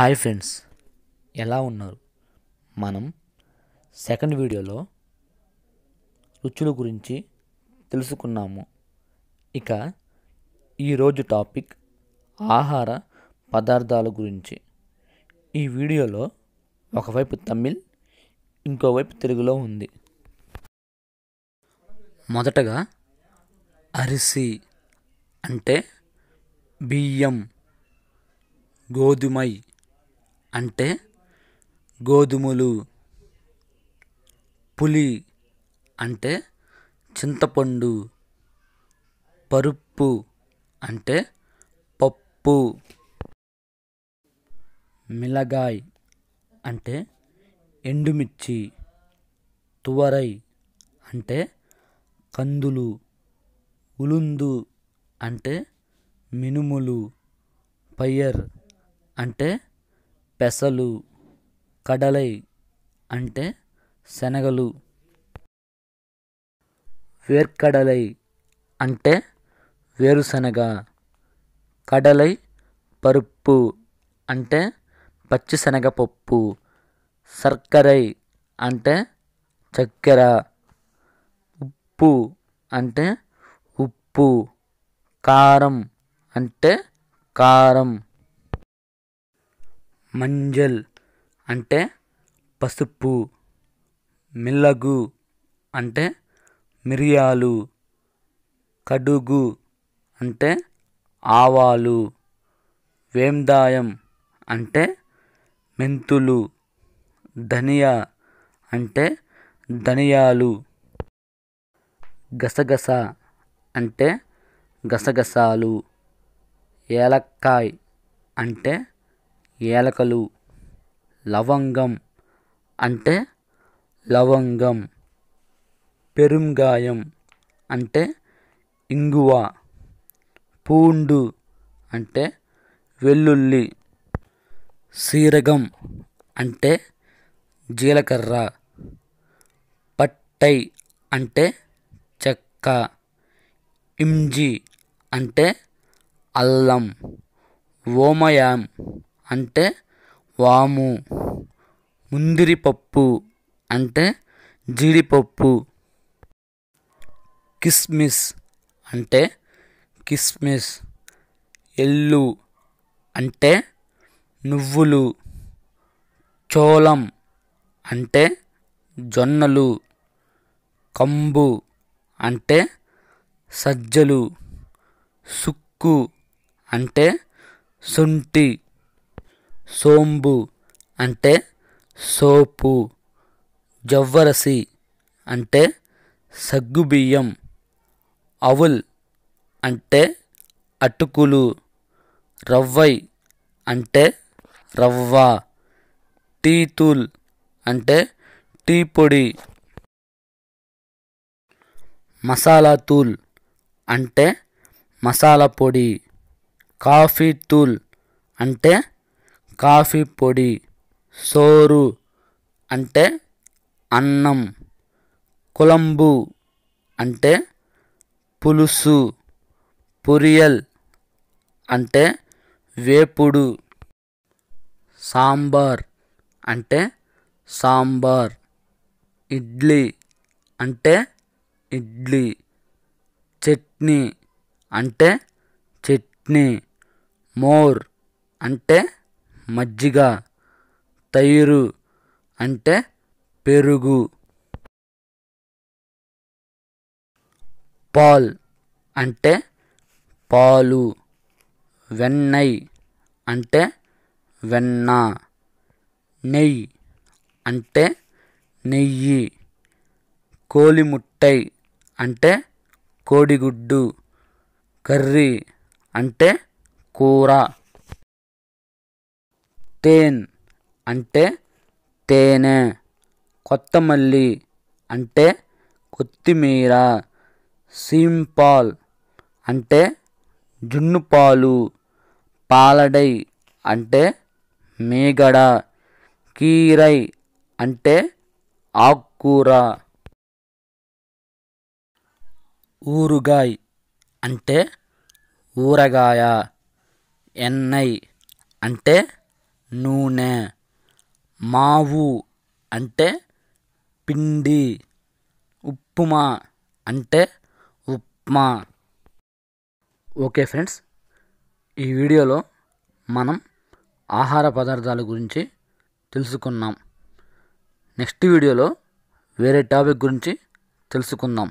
hi friends ఎలా ఉన్నారు మనం సెకండ్ వీడియోలో రుచుల గురించి తెలుసుకున్నాము ఇక ఈరోజు టాపిక్ ఆహార పదార్థాల గురించి ఈ వీడియోలో ఒకవైపు తమిళ్ ఇంకోవైపు తెలుగులో ఉంది మొదటగా అరిసి అంటే బియ్యం గోధుమై అంటే గోధుమలు పులి అంటే చింతపండు పరుపు అంటే పప్పు మిలగాయ్ అంటే ఎండుమిర్చి తువరై అంటే కందులు ఉలుందు అంటే మినుములు పయ్యర్ అంటే పెసలు కడలై అంటే శనగలు వేర్కడలై అంటే వేరుశనగ కడలై పరుపు అంటే పచ్చిశనగపప్పు శర్కరై అంటే చక్కెర ఉప్పు అంటే ఉప్పు కారం అంటే కారం మంజల్ అంటే పసుపు మిల్లగు అంటే మిరియాలు కడుగు అంటే ఆవాలు వేందాయం అంటే మెంతులు ధనియా అంటే ధనియాలు గసగస అంటే గసగసాలు ఏలక్కాయ్ అంటే ఏలకలు లవంగం అంటే లవంగం పెరుంగాయం అంటే ఇంగువ పూండు అంటే వెల్లుల్లి సీరగం అంటే జీలకర్ర పట్టై అంటే చెక్క ఇంజి అంటే అల్లం ఓమయాం అంటే వాము ముందిరి పప్పు అంటే జీడిపప్పు కిస్మిస్ అంటే కిస్మిస్ ఎల్లు అంటే నువ్వులు చోళం అంటే జొన్నలు కంబు అంటే సజ్జలు సుక్కు అంటే సొంటి సోంబు అంటే సోపు జవ్వరసి అంటే సగ్గుబియ్యం అవుల్ అంటే అటుకులు రవ్వై అంటే రవ్వ టీ తూల్ అంటే టీ పొడి మసాలా తూల్ అంటే మసాలా పొడి కాఫీ తూల్ అంటే కాఫీ పొడి సోరు అంటే అన్నం కులంబు అంటే పులుసు పురియల్ అంటే వేపుడు సాంబార్ అంటే సాంబార్ ఇడ్లీ అంటే ఇడ్లీ చట్నీ అంటే చట్నీ మోర్ అంటే మజ్జిగ తైరు అంటే పెరుగు పాల్ అంటే పాలు వెన్నై అంటే వెన్న నెయ్యి అంటే నెయ్యి కోలిముట్టై అంటే కోడిగుడ్డు కర్రీ అంటే కూర తేన్ అంటే తేనె కొత్తమల్లి అంటే కొత్తిమీర సింపాల్ అంటే జున్నుపాలు పాలడై అంటే మేగడ కీరై అంటే ఆకుకూర ఊరుగాయ్ అంటే ఊరగాయ ఎన్నై అంటే నూనె మావు అంటే పిండి ఉప్పుమా అంటే ఉప్మా ఓకే ఫ్రెండ్స్ ఈ వీడియోలో మనం ఆహార పదార్థాల గురించి తెలుసుకున్నాం నెక్స్ట్ వీడియోలో వేరే టాపిక్ గురించి తెలుసుకుందాం